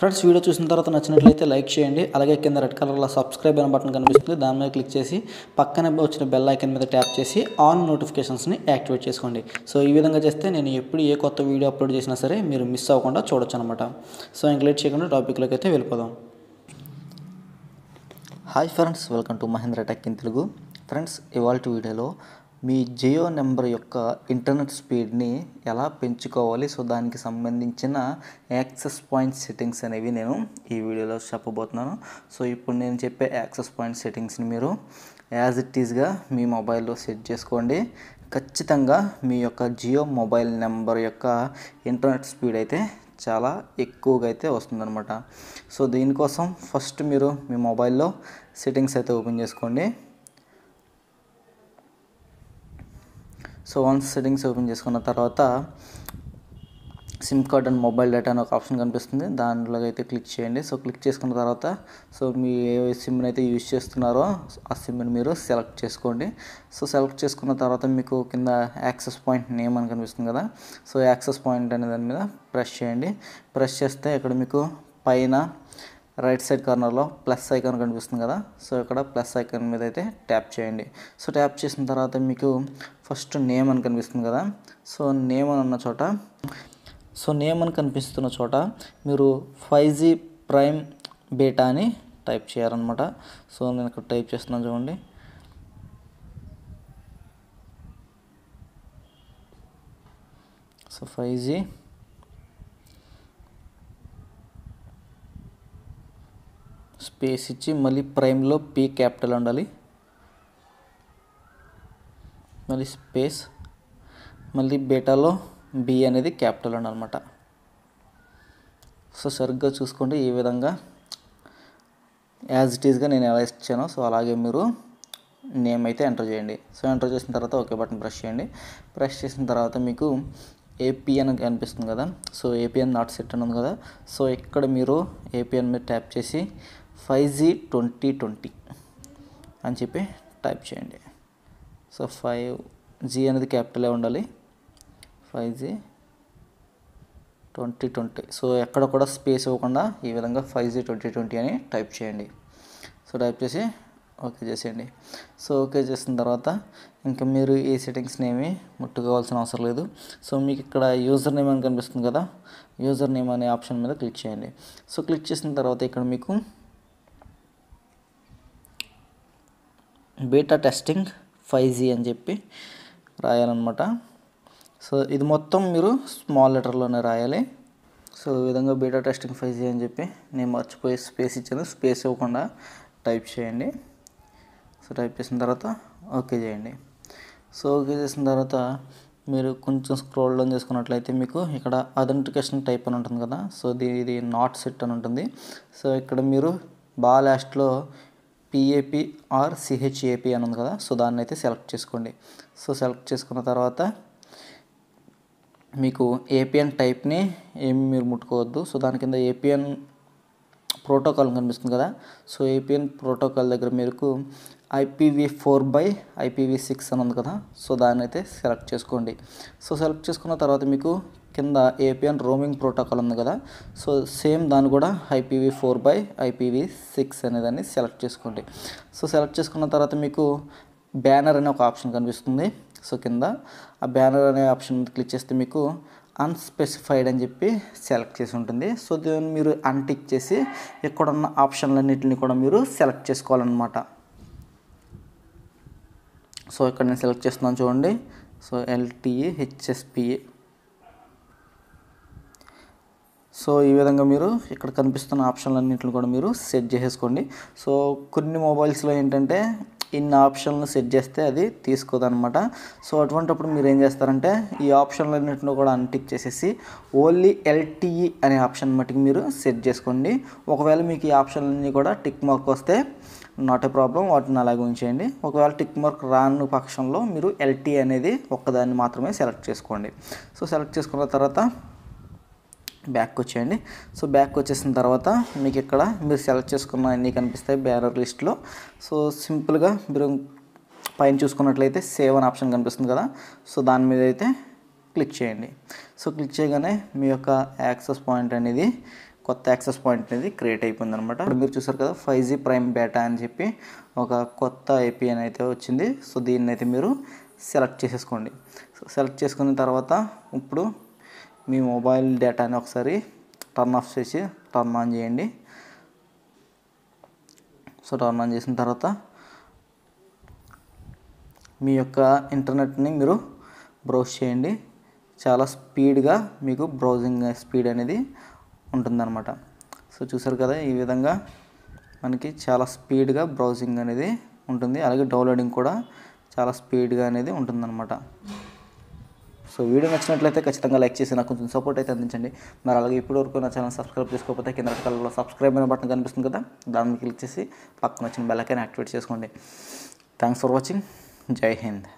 friends video చూసిన తర్వాత నచ్చినట్లయితే లైక్ చేయండి అలాగే కింద రెడ్ కలర్లో సబ్స్క్రైబ్ అనే బటన్ కనిపిస్తుంది దాని మీద క్లిక్ చేసి పక్కన వచ్చిన బెల్ ఐకన్ మీద ట్యాప్ చేసి ఆన్ నోటిఫికేషన్స్ని యాక్టివేట్ చేసుకోండి సో ఈ విధంగా చేస్తే నేను ఎప్పుడు ఏ కొత్త వీడియో అప్లోడ్ చేసినా సరే మీరు మిస్ అవ్వకుండా చూడొచ్చు అనమాట సో ఇంక లేట్ చేయకుండా టాపిక్లోకి అయితే వెళ్ళిపోదాం hi friends welcome to Mahendra tech in Telugu friends ఇవాళ వీడియోలో మీ జియో నెంబర్ యొక్క ఇంటర్నెట్ స్పీడ్ని ఎలా పెంచుకోవాలి సో దానికి సంబంధించిన యాక్సెస్ పాయింట్ సెట్టింగ్స్ అనేవి నేను ఈ వీడియోలో చెప్పబోతున్నాను సో ఇప్పుడు నేను చెప్పే యాక్సెస్ పాయింట్ సెట్టింగ్స్ని మీరు యాజ్ ఇట్ ఈజ్గా మీ మొబైల్లో సెట్ చేసుకోండి ఖచ్చితంగా మీ యొక్క జియో మొబైల్ నెంబర్ యొక్క ఇంటర్నెట్ స్పీడ్ అయితే చాలా ఎక్కువగా అయితే వస్తుందన్నమాట సో దీనికోసం ఫస్ట్ మీరు మీ మొబైల్లో సెట్టింగ్స్ అయితే ఓపెన్ చేసుకోండి సో వన్స్ సెట్టింగ్స్ ఓపెన్ చేసుకున్న తర్వాత SIM card and mobile data అని ఒక ఆప్షన్ కనిపిస్తుంది దాంట్లో అయితే క్లిక్ చేయండి సో క్లిక్ చేసుకున్న తర్వాత సో మీ ఏ సిమ్ని అయితే యూజ్ చేస్తున్నారో ఆ సిమ్ని మీరు సెలెక్ట్ చేసుకోండి సో సెలెక్ట్ చేసుకున్న తర్వాత మీకు కింద యాక్సెస్ పాయింట్ నేమ్ అని కనిపిస్తుంది కదా సో యాక్సెస్ పాయింట్ అనే దాని మీద ప్రెస్ చేయండి ప్రెస్ చేస్తే ఇక్కడ మీకు పైన రైట్ సైడ్ కార్నర్లో ప్లస్ ఐకాన్ కనిపిస్తుంది కదా సో ఇక్కడ ప్లస్ ఐకాన్ మీద అయితే ట్యాప్ చేయండి సో ట్యాప్ చేసిన తర్వాత మీకు ఫస్ట్ నేమ్ అని కనిపిస్తుంది కదా సో నేమ్ అని అన్న చోట సో నేమ్ అని కనిపిస్తున్న చోట మీరు ఫైవ్ జీ ప్రైమ్ బేటా అని టైప్ చేయాలన్నమాట సో నేను ఇక్కడ టైప్ చేస్తున్నాను చూడండి సో ఫైవ్ జీ స్పేస్ ఇచ్చి మళ్ళీ ప్రైమ్లో పీ క్యాపిటల్ ఉండాలి మళ్ళీ స్పేస్ మళ్ళీ బేటాలో బి అనేది క్యాపిటల్ ఉండాలన్నమాట సో సరిగ్గా చూసుకోండి ఈ విధంగా యాజ్ ఇట్ ఈస్గా నేను ఎలా ఇచ్చానో సో అలాగే మీరు నేమ్ అయితే ఎంటర్ చేయండి సో ఎంటర్ చేసిన తర్వాత ఓకే బటన్ ప్రెస్ చేయండి ప్రెస్ చేసిన తర్వాత మీకు ఏపీఎన్ కనిపిస్తుంది కదా సో ఏపీఎన్ నాట్ సెట్ అని ఉంది కదా సో ఇక్కడ మీరు ఏపీఎన్ మీద ట్యాప్ చేసి ఫైవ్ జీ ట్వంటీ ట్వంటీ అని చెప్పి టైప్ చేయండి సో ఫైవ్ జీ అనేది క్యాపిటలే ఉండాలి five G twenty twenty so ఎక్కడ కూడా స్పేస్ ఇవ్వకుండా ఈ విధంగా ఫైవ్ జీ ట్వంటీ ట్వంటీ అని టైప్ చేయండి సో టైప్ చేసి ఓకే చేసేయండి సో ఓకే చేసిన తర్వాత ఇంకా మీరు ఏ సెటింగ్స్ని ఏమి ముట్టుకోవాల్సిన అవసరం లేదు సో మీకు ఇక్కడ యూజర్ నేమ్ అని కనిపిస్తుంది కదా యూజర్ నేమ్ అనే ఆప్షన్ మీద క్లిక్ చేయండి సో క్లిక్ చేసిన తర్వాత ఇక్కడ మీకు బీటా టెస్టింగ్ ఫైవ్ జీ అని చెప్పి రాయాలన్నమాట సో ఇది మొత్తం మీరు స్మాల్ లెటర్లోనే రాయాలి సో ఈ విధంగా బీటా టెస్టింగ్ ఫైవ్ జీ అని చెప్పి నేను మర్చిపోయి స్పేస్ ఇచ్చాను స్పేస్ ఇవ్వకుండా టైప్ చేయండి సో టైప్ చేసిన తర్వాత ఓకే చేయండి సో ఓకే చేసిన తర్వాత మీరు కొంచెం స్క్రోల్ డౌన్ చేసుకున్నట్లయితే మీకు ఇక్కడ అథెంటికేషన్ టైప్ అని ఉంటుంది కదా సో ఇది ఇది నాట్ సెట్ అని ఉంటుంది సో ఇక్కడ మీరు బాగా లాస్ట్లో పిఏపి ఆర్ సిహెచ్ఏపి అని ఉంది కదా సో దాన్ని అయితే సెలెక్ట్ చేసుకోండి సో సెలెక్ట్ చేసుకున్న తర్వాత మీకు ఏపీఎన్ టైప్ని ఏమి మీరు ముట్టుకోవద్దు సో దాని కింద ఏపీఎన్ ప్రోటోకాల్ కనిపిస్తుంది కదా సో ఏపీఎన్ ప్రోటోకాల్ దగ్గర మీకు IPV four by IPV six అని ఉంది కదా సో దాన్ని అయితే సెలెక్ట్ చేసుకోండి సో సెలెక్ట్ చేసుకున్న తర్వాత మీకు కింద ఏపీఎన్ రోమింగ్ ప్రోటోకాల్ ఉంది కదా సో సేమ్ దాన్ని కూడా IPV four by IPV six అనేదాన్ని సెలెక్ట్ చేసుకోండి సో సెలెక్ట్ చేసుకున్న తర్వాత మీకు బ్యానర్ అనే ఒక ఆప్షన్ కనిపిస్తుంది సో కింద ఆ బ్యానర్ అనే ఆప్షన్ క్లిక్ చేస్తే మీకు అన్స్పెసిఫైడ్ అని చెప్పి సెలెక్ట్ చేసి ఉంటుంది సో దీన్ని మీరు అన్టిక్ చేసి ఇక్కడున్న ఆప్షన్లన్నింటిని కూడా మీరు సెలెక్ట్ చేసుకోవాలన్నమాట సో ఇక్కడ నేను సెలెక్ట్ చేస్తున్నాను చూడండి సో ఎల్టీఈ హెచ్ఎస్పిఏ సో ఈ విధంగా మీరు ఇక్కడ కనిపిస్తున్న ఆప్షన్లన్నింటిని కూడా మీరు సెట్ చేసేసుకోండి సో కొన్ని మొబైల్స్లో ఏంటంటే ఇన్ని ఆప్షన్లు సెట్ చేస్తే అది అనమాట సో అటువంటిప్పుడు మీరు ఏం చేస్తారంటే ఈ ఆప్షన్లన్నింటిని కూడా అన్టిక్ చేసేసి ఓన్లీ ఎల్టీఈ అనే ఆప్షన్ మట్టుకు మీరు సెట్ చేసుకోండి ఒకవేళ మీకు ఈ ఆప్షన్లన్నీ కూడా టిక్ మార్క్ వస్తే నాట్ ఏ ప్రాబ్లం వాటిని అలాగే ఉంచేయండి ఒకవేళ టిక్ మార్క్ రాను పక్షంలో మీరు ఎల్టీ అనేది ఒక్కదాన్ని మాత్రమే సెలెక్ట్ చేసుకోండి సో సెలెక్ట్ చేసుకున్న తర్వాత బ్యాక్ వచ్చేయండి సో బ్యాక్ వచ్చేసిన తర్వాత మీకు ఇక్కడ మీరు సెలెక్ట్ చేసుకున్న అన్నీ కనిపిస్తాయి బ్యానర్ లిస్ట్లో సో సింపుల్గా మీరు పైన చూసుకున్నట్లయితే సేవ్ అని ఆప్షన్ కనిపిస్తుంది కదా సో దాని మీద అయితే క్లిక్ చేయండి సో క్లిక్ చేయగానే మీ యొక్క యాక్సెస్ పాయింట్ అనేది కొత్త యాక్సెస్ పాయింట్ అనేది క్రియేట్ అయిపోయింది అనమాట మీరు చూసారు కదా ఫైవ్ జీ ప్రైమ్ బేటా అని చెప్పి ఒక కొత్త ఏపీఎన్ అయితే వచ్చింది సో దీన్ని అయితే మీరు సెలెక్ట్ చేసేసుకోండి సెలెక్ట్ చేసుకున్న తర్వాత ఇప్పుడు మీ మొబైల్ డేటాని ఒకసారి టర్న్ ఆఫ్ చేసి టర్న్ ఆన్ చేయండి సో టర్న్ ఆన్ చేసిన తర్వాత మీ యొక్క ఇంటర్నెట్ని మీరు బ్రౌజ్ చేయండి చాలా స్పీడ్గా మీకు బ్రౌజింగ్ స్పీడ్ అనేది ఉంటుందన్నమాట సో చూసారు కదా ఈ విధంగా మనకి చాలా స్పీడ్గా బ్రౌజింగ్ అనేది ఉంటుంది అలాగే డౌన్లోడింగ్ కూడా చాలా స్పీడ్గా అనేది ఉంటుందన్నమాట సో వీడియో నచ్చినట్లయితే ఖచ్చితంగా లైక్ చేసి నాకు కొంచెం సపోర్ట్ అయితే అందించండి మరి అలాగే ఇప్పటివరకు వరకు నా ఛానల్ సబ్స్క్రైబ్ చేసుకోకపోతే కింద కలర్లో సబ్స్క్రైబ్ అయిన బటన్ కనిపిస్తుంది కదా దాన్ని క్లిక్ చేసి పక్కన వచ్చిన బెల్లకైనా యాక్టివేట్ చేసుకోండి థ్యాంక్స్ ఫర్ వాచింగ్ జై హింద్